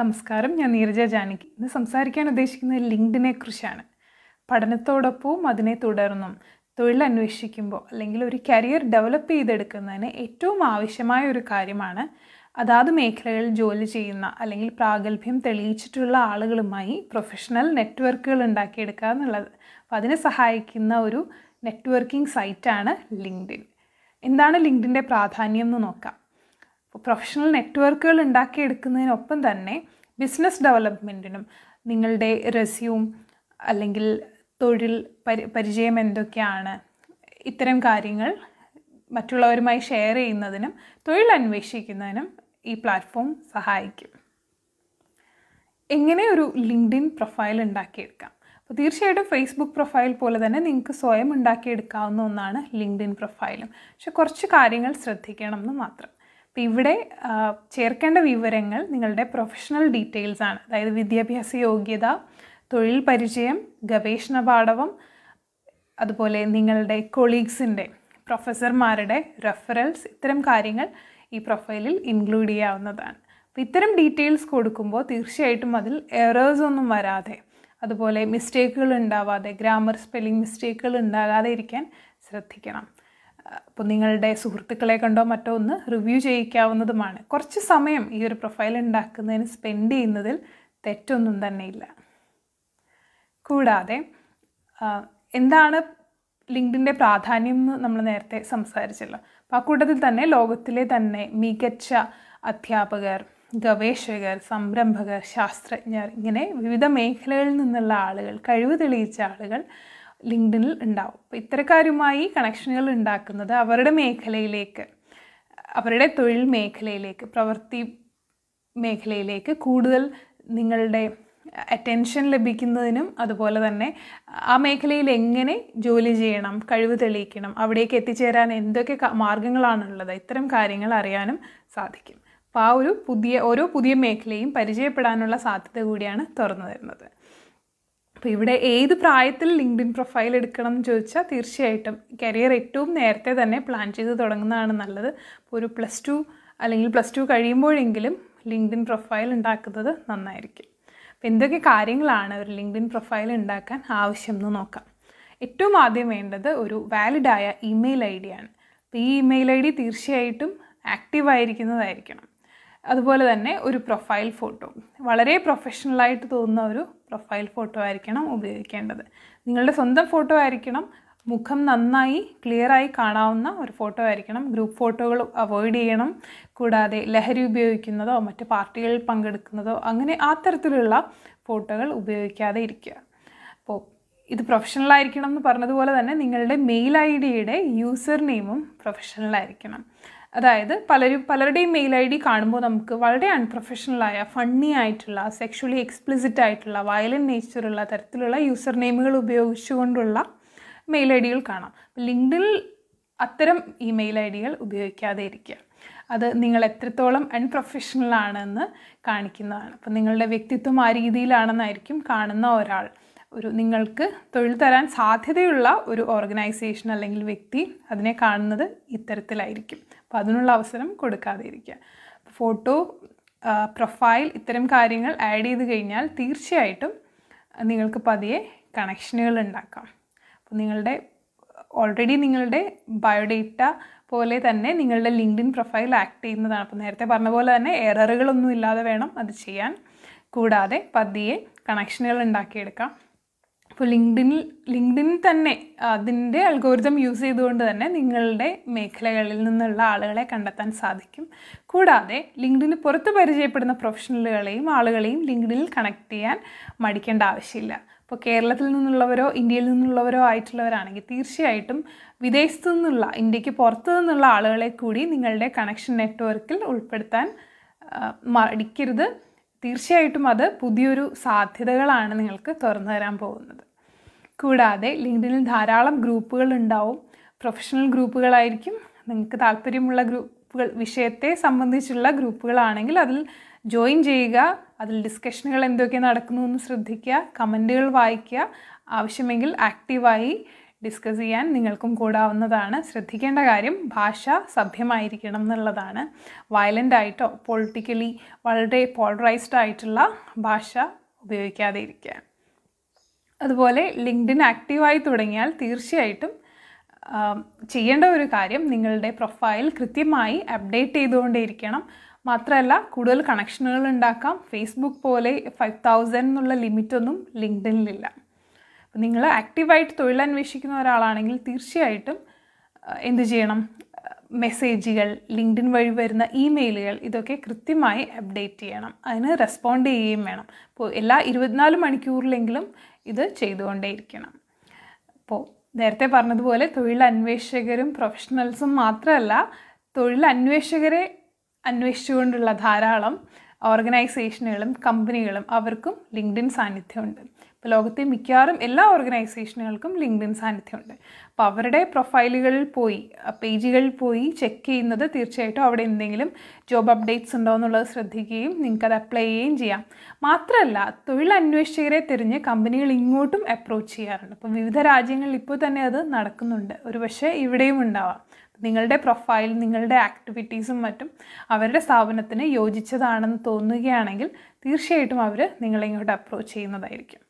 നമസ്കാരം ഞാൻ നീരജ ജാനകി ഇന്ന് സംസാരിക്കാൻ ഉദ്ദേശിക്കുന്നത് ലിങ്ക്ഡിനെ കുറിച്ചാണ് പഠനത്തോടൊപ്പവും അതിനെ തുടർന്നും തൊഴിൽ അന്വേഷിക്കുമ്പോൾ അല്ലെങ്കിൽ ഒരു കരിയർ ഡെവലപ്പ് ചെയ്തെടുക്കുന്നതിന് ഏറ്റവും ആവശ്യമായ ഒരു കാര്യമാണ് അതാത് മേഖലകളിൽ ജോലി ചെയ്യുന്ന അല്ലെങ്കിൽ പ്രാഗൽഭ്യം തെളിയിച്ചിട്ടുള്ള ആളുകളുമായി പ്രൊഫഷണൽ നെറ്റ്വർക്കുകൾ ഉണ്ടാക്കിയെടുക്കുക എന്നുള്ളത് അപ്പോൾ അതിനെ സഹായിക്കുന്ന ഒരു നെറ്റ്വർക്കിംഗ് സൈറ്റാണ് ലിങ്ക്ഡിൻ എന്താണ് ലിങ്ക്ഡിൻ്റെ പ്രാധാന്യം എന്ന് നോക്കാം പ്രൊഫഷണൽ നെറ്റ്വർക്കുകൾ ഉണ്ടാക്കിയെടുക്കുന്നതിനൊപ്പം തന്നെ ബിസിനസ് ഡെവലപ്മെൻറ്റിനും നിങ്ങളുടെ റെസ്യൂം അല്ലെങ്കിൽ തൊഴിൽ പരി പരിചയം എന്തൊക്കെയാണ് ഇത്തരം കാര്യങ്ങൾ മറ്റുള്ളവരുമായി ഷെയർ ചെയ്യുന്നതിനും തൊഴിൽ അന്വേഷിക്കുന്നതിനും ഈ പ്ലാറ്റ്ഫോം സഹായിക്കും എങ്ങനെ ഒരു ലിങ്ക്ഡിൻ പ്രൊഫൈൽ ഉണ്ടാക്കിയെടുക്കാം അപ്പോൾ തീർച്ചയായിട്ടും ഫേസ്ബുക്ക് പ്രൊഫൈൽ പോലെ തന്നെ നിങ്ങൾക്ക് സ്വയം ഉണ്ടാക്കിയെടുക്കാവുന്ന ഒന്നാണ് ലിങ്ക്ഡിൻ പ്രൊഫൈലും പക്ഷെ കുറച്ച് കാര്യങ്ങൾ ശ്രദ്ധിക്കണം എന്ന് മാത്രം അപ്പോൾ ഇവിടെ ചേർക്കേണ്ട വിവരങ്ങൾ നിങ്ങളുടെ പ്രൊഫഷണൽ ഡീറ്റെയിൽസ് ആണ് അതായത് വിദ്യാഭ്യാസ യോഗ്യത തൊഴിൽ പരിചയം ഗവേഷണ പാഠവും അതുപോലെ നിങ്ങളുടെ കൊളീഗ്സിൻ്റെ പ്രൊഫസർമാരുടെ റെഫറൻസ് ഇത്തരം കാര്യങ്ങൾ ഈ പ്രൊഫൈലിൽ ഇൻക്ലൂഡ് ചെയ്യാവുന്നതാണ് അപ്പോൾ ഇത്തരം ഡീറ്റെയിൽസ് കൊടുക്കുമ്പോൾ തീർച്ചയായിട്ടും അതിൽ എറേഴ്സ് ഒന്നും വരാതെ അതുപോലെ മിസ്റ്റേക്കുകൾ ഉണ്ടാവാതെ ഗ്രാമർ സ്പെല്ലിംഗ് മിസ്റ്റേക്കുകൾ ഉണ്ടാകാതെ ഇരിക്കാൻ ശ്രദ്ധിക്കണം അപ്പോൾ നിങ്ങളുടെ സുഹൃത്തുക്കളെ കണ്ടോ മറ്റോ ഒന്ന് റിവ്യൂ ചെയ്യിക്കാവുന്നതുമാണ് കുറച്ച് സമയം ഈ ഒരു പ്രൊഫൈൽ ഉണ്ടാക്കുന്നതിന് സ്പെൻഡ് ചെയ്യുന്നതിൽ തെറ്റൊന്നും തന്നെ ഇല്ല കൂടാതെ എന്താണ് ലിങ്ക്ഡിൻ്റെ പ്രാധാന്യം എന്ന് നമ്മൾ നേരത്തെ സംസാരിച്ചല്ലോ അപ്പോൾ ആ കൂട്ടത്തിൽ തന്നെ ലോകത്തിലെ തന്നെ മികച്ച അധ്യാപകർ ഗവേഷകർ സംരംഭകർ ശാസ്ത്രജ്ഞർ ഇങ്ങനെ വിവിധ മേഖലകളിൽ നിന്നുള്ള ആളുകൾ കഴിവ് തെളിയിച്ച ആളുകൾ ലിങ്ക്ഡിനിൽ ഉണ്ടാവും അപ്പോൾ ഇത്തരക്കാരുമായി കണക്ഷനുകൾ ഉണ്ടാക്കുന്നത് അവരുടെ മേഖലയിലേക്ക് അവരുടെ തൊഴിൽ മേഖലയിലേക്ക് പ്രവൃത്തി മേഖലയിലേക്ക് കൂടുതൽ നിങ്ങളുടെ അറ്റൻഷൻ ലഭിക്കുന്നതിനും അതുപോലെ തന്നെ ആ മേഖലയിൽ എങ്ങനെ ജോലി ചെയ്യണം കഴിവ് തെളിയിക്കണം അവിടേക്ക് എത്തിച്ചേരാൻ എന്തൊക്കെ മാർഗങ്ങളാണുള്ളത് ഇത്തരം കാര്യങ്ങൾ അറിയാനും സാധിക്കും അപ്പോൾ ആ ഒരു പുതിയ ഓരോ പുതിയ മേഖലയും പരിചയപ്പെടാനുള്ള സാധ്യത കൂടിയാണ് തുറന്നു തരുന്നത് അപ്പോൾ ഇവിടെ ഏത് പ്രായത്തിൽ ലിങ്ക്ഡിൻ പ്രൊഫൈൽ എടുക്കണം എന്ന് ചോദിച്ചാൽ തീർച്ചയായിട്ടും കരിയർ ഏറ്റവും നേരത്തെ തന്നെ പ്ലാൻ ചെയ്ത് തുടങ്ങുന്നതാണ് നല്ലത് അപ്പോൾ ഒരു പ്ലസ് ടു അല്ലെങ്കിൽ പ്ലസ് ടു കഴിയുമ്പോഴെങ്കിലും ലിങ്ക്ഡിൻ പ്രൊഫൈൽ ഉണ്ടാക്കുന്നത് നന്നായിരിക്കും അപ്പോൾ എന്തൊക്കെ കാര്യങ്ങളാണ് ഒരു ലിങ്ക്ഡിൻ പ്രൊഫൈൽ ഉണ്ടാക്കാൻ ആവശ്യം എന്ന് നോക്കാം ഏറ്റവും ആദ്യം വേണ്ടത് ഒരു വാലിഡായ ഇമെയിൽ ഐ ഡിയാണ് അപ്പോൾ ഈ ഇമെയിൽ ഐ ഡി തീർച്ചയായിട്ടും ആയിരിക്കുന്നതായിരിക്കണം അതുപോലെ തന്നെ ഒരു പ്രൊഫൈൽ ഫോട്ടോ വളരെ പ്രൊഫഷണലായിട്ട് തോന്നുന്ന ഒരു പ്രൊഫൈൽ ഫോട്ടോ ആയിരിക്കണം ഉപയോഗിക്കേണ്ടത് നിങ്ങളുടെ സ്വന്തം ഫോട്ടോ ആയിരിക്കണം മുഖം നന്നായി ക്ലിയറായി കാണാവുന്ന ഒരു ഫോട്ടോ ആയിരിക്കണം ഗ്രൂപ്പ് ഫോട്ടോകൾ അവോയ്ഡ് ചെയ്യണം കൂടാതെ ലഹരി ഉപയോഗിക്കുന്നതോ മറ്റ് പാർട്ടികളിൽ പങ്കെടുക്കുന്നതോ അങ്ങനെ ആ തരത്തിലുള്ള ഫോട്ടോകൾ ഉപയോഗിക്കാതെ ഇരിക്കുക ഇത് പ്രൊഫഷണൽ ആയിരിക്കണം എന്ന് പറഞ്ഞതുപോലെ തന്നെ നിങ്ങളുടെ മെയിൽ ഐ ഡിയുടെ യൂസർ നെയിമും പ്രൊഫഷണൽ ആയിരിക്കണം അതായത് പലരും പലരുടെയും മെയിൽ ഐ ഡി കാണുമ്പോൾ നമുക്ക് വളരെ അൺപ്രൊഫഷണലായ ഫണ്ണി ആയിട്ടുള്ള സെക്ഷലി എക്സ്പ്ലിസിറ്റ് ആയിട്ടുള്ള വയലൻറ്റ് നേച്ചറുള്ള തരത്തിലുള്ള യൂസർ നെയിമുകൾ ഉപയോഗിച്ചുകൊണ്ടുള്ള മെയിൽ ഐ ഡികൾ കാണാം ലിങ്ക്ഡിൽ അത്തരം ഇമെയിൽ ഐ ഡികൾ ഉപയോഗിക്കാതെ ഇരിക്കുക അത് നിങ്ങൾ എത്രത്തോളം അൺപ്രൊഫഷണൽ ആണെന്ന് കാണിക്കുന്നതാണ് അപ്പം നിങ്ങളുടെ വ്യക്തിത്വം ആ രീതിയിലാണെന്നായിരിക്കും കാണുന്ന ഒരാൾ ഒരു നിങ്ങൾക്ക് തൊഴിൽ തരാൻ സാധ്യതയുള്ള ഒരു ഓർഗനൈസേഷൻ അല്ലെങ്കിൽ വ്യക്തി അതിനെ കാണുന്നത് ഇത്തരത്തിലായിരിക്കും അപ്പോൾ അതിനുള്ള അവസരം കൊടുക്കാതെ ഇരിക്കുക ഫോട്ടോ പ്രൊഫൈൽ ഇത്തരം കാര്യങ്ങൾ ആഡ് ചെയ്ത് കഴിഞ്ഞാൽ തീർച്ചയായിട്ടും നിങ്ങൾക്ക് പതിയെ കണക്ഷനുകൾ ഉണ്ടാക്കാം അപ്പോൾ നിങ്ങളുടെ ഓൾറെഡി നിങ്ങളുടെ ബയോഡേറ്റ പോലെ തന്നെ നിങ്ങളുടെ ലിങ്ക്ഡിൻ പ്രൊഫൈൽ ആക്ട് ചെയ്യുന്നതാണ് അപ്പോൾ നേരത്തെ പറഞ്ഞ പോലെ തന്നെ എററുകളൊന്നും ഇല്ലാതെ വേണം അത് ചെയ്യാൻ കൂടാതെ പതിയെ കണക്ഷനുകൾ ഉണ്ടാക്കിയെടുക്കാം അപ്പോൾ ലിങ്ക്ഡിനിൽ ലിങ്ക്ഡിനിൽ തന്നെ അതിൻ്റെ അൽഗോരിതം യൂസ് ചെയ്തുകൊണ്ട് തന്നെ നിങ്ങളുടെ മേഖലകളിൽ നിന്നുള്ള ആളുകളെ കണ്ടെത്താൻ സാധിക്കും കൂടാതെ ലിങ്ക്ഡിന് പുറത്ത് പരിചയപ്പെടുന്ന പ്രൊഫഷണലുകളെയും ആളുകളെയും ലിങ്ക്ഡിനിൽ കണക്ട് ചെയ്യാൻ മടിക്കേണ്ട ആവശ്യമില്ല ഇപ്പോൾ കേരളത്തിൽ നിന്നുള്ളവരോ ഇന്ത്യയിൽ നിന്നുള്ളവരോ ആയിട്ടുള്ളവരാണെങ്കിൽ തീർച്ചയായിട്ടും വിദേശത്തു നിന്നുള്ള ഇന്ത്യക്ക് പുറത്തു നിന്നുള്ള ആളുകളെ കൂടി നിങ്ങളുടെ കണക്ഷൻ നെറ്റ്വർക്കിൽ ഉൾപ്പെടുത്താൻ മടിക്കരുത് തീർച്ചയായിട്ടും അത് പുതിയൊരു സാധ്യതകളാണ് നിങ്ങൾക്ക് തുറന്നു തരാൻ പോകുന്നത് കൂടാതെ ലിങ്ക്ഡിനിൽ ധാരാളം ഗ്രൂപ്പുകൾ ഉണ്ടാവും പ്രൊഫഷണൽ ഗ്രൂപ്പുകളായിരിക്കും നിങ്ങൾക്ക് താല്പര്യമുള്ള ഗ്രൂപ്പുകൾ വിഷയത്തെ സംബന്ധിച്ചുള്ള ഗ്രൂപ്പുകളാണെങ്കിൽ അതിൽ ജോയിൻ ചെയ്യുക അതിൽ ഡിസ്കഷനുകൾ എന്തൊക്കെ നടക്കുന്നു എന്ന് ശ്രദ്ധിക്കുക കമൻറ്റുകൾ വായിക്കുക ആവശ്യമെങ്കിൽ ആക്റ്റീവായി ഡിസ്കസ് ചെയ്യാൻ നിങ്ങൾക്കും കൂടാവുന്നതാണ് ശ്രദ്ധിക്കേണ്ട കാര്യം ഭാഷ സഭ്യമായിരിക്കണം എന്നുള്ളതാണ് വയലൻ്റ് ആയിട്ടോ പൊളിറ്റിക്കലി വളരെ പോളറൈസ്ഡ് ആയിട്ടുള്ള ഭാഷ ഉപയോഗിക്കാതെ ഇരിക്കുക അതുപോലെ ലിങ്ക്ഡിൻ ആക്റ്റീവായി തുടങ്ങിയാൽ തീർച്ചയായിട്ടും ചെയ്യേണ്ട ഒരു കാര്യം നിങ്ങളുടെ പ്രൊഫൈൽ കൃത്യമായി അപ്ഡേറ്റ് ചെയ്തുകൊണ്ടേയിരിക്കണം മാത്രമല്ല കൂടുതൽ കണക്ഷനുകൾ ഉണ്ടാക്കാം ഫേസ്ബുക്ക് പോലെ ഫൈവ് തൗസൻഡ് എന്നുള്ള ലിമിറ്റൊന്നും ലിങ്ക്ഡിനിലില്ല അപ്പം നിങ്ങൾ ആക്റ്റീവായിട്ട് തൊഴിലന്വേഷിക്കുന്ന ഒരാളാണെങ്കിൽ തീർച്ചയായിട്ടും എന്ത് ചെയ്യണം മെസ്സേജുകൾ ലിങ്ക്ഡിൻ വഴി വരുന്ന ഇമെയിലുകൾ ഇതൊക്കെ കൃത്യമായി അപ്ഡേറ്റ് ചെയ്യണം അതിന് റെസ്പോണ്ട് ചെയ്യുകയും വേണം ഇപ്പോൾ എല്ലാ ഇരുപത്തിനാല് മണിക്കൂറിലെങ്കിലും ഇത് ചെയ്തുകൊണ്ടേയിരിക്കണം അപ്പോൾ നേരത്തെ പറഞ്ഞതുപോലെ തൊഴിലന്വേഷകരും പ്രൊഫഷണൽസും മാത്രമല്ല തൊഴിലന്വേഷകരെ അന്വേഷിച്ചുകൊണ്ടുള്ള ധാരാളം ഓർഗനൈസേഷനുകളും കമ്പനികളും അവർക്കും ലിങ്ക്ഡിൻ സാന്നിധ്യമുണ്ട് ഇപ്പോൾ ലോകത്തെ മിക്കവാറും എല്ലാ ഓർഗനൈസേഷനുകൾക്കും ലിങ്ക്ഡിൻ സാന്നിധ്യമുണ്ട് അപ്പോൾ അവരുടെ പ്രൊഫൈലുകളിൽ പോയി പേജുകളിൽ പോയി ചെക്ക് ചെയ്യുന്നത് തീർച്ചയായിട്ടും അവിടെ എന്തെങ്കിലും ജോബ് അപ്ഡേറ്റ്സ് ഉണ്ടോ എന്നുള്ളത് ശ്രദ്ധിക്കുകയും അത് അപ്ലൈ ചെയ്യുകയും ചെയ്യാം മാത്രമല്ല തൊഴിലന്വേഷകരെ തിരിഞ്ഞ് കമ്പനികൾ ഇങ്ങോട്ടും അപ്രോച്ച് ചെയ്യാറുണ്ട് അപ്പോൾ വിവിധ രാജ്യങ്ങളിൽ ഇപ്പോൾ തന്നെ അത് നടക്കുന്നുണ്ട് പക്ഷേ ഇവിടെയും ഉണ്ടാവാം നിങ്ങളുടെ പ്രൊഫൈൽ നിങ്ങളുടെ ആക്ടിവിറ്റീസും മറ്റും അവരുടെ സ്ഥാപനത്തിന് യോജിച്ചതാണെന്ന് തോന്നുകയാണെങ്കിൽ തീർച്ചയായിട്ടും അവർ നിങ്ങളെ ഇങ്ങോട്ട് അപ്രോച്ച് ചെയ്യുന്നതായിരിക്കും